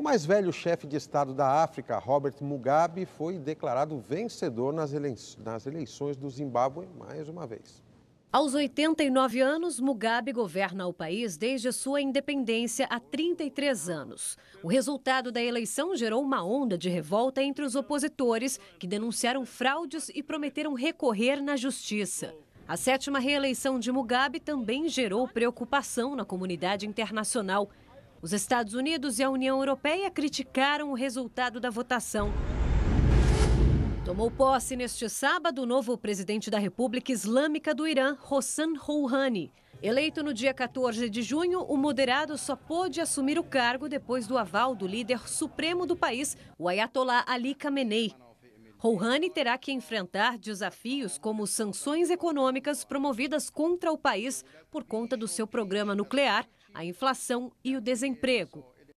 O mais velho chefe de Estado da África, Robert Mugabe, foi declarado vencedor nas, eleições do Zimbábue mais uma vez. Aos 89 anos, Mugabe governa o país desde sua independência há 33 anos. O resultado da eleição gerou uma onda de revolta entre os opositores, que denunciaram fraudes e prometeram recorrer na justiça. A sétima reeleição de Mugabe também gerou preocupação na comunidade internacional, os Estados Unidos e a União Europeia criticaram o resultado da votação. Tomou posse neste sábado o novo presidente da República Islâmica do Irã, Hossan Rouhani. Eleito no dia 14 de junho, o moderado só pôde assumir o cargo depois do aval do líder supremo do país, o Ayatollah Ali Khamenei. Rouhani terá que enfrentar desafios como sanções econômicas promovidas contra o país por conta do seu programa nuclear, a inflação e o desemprego.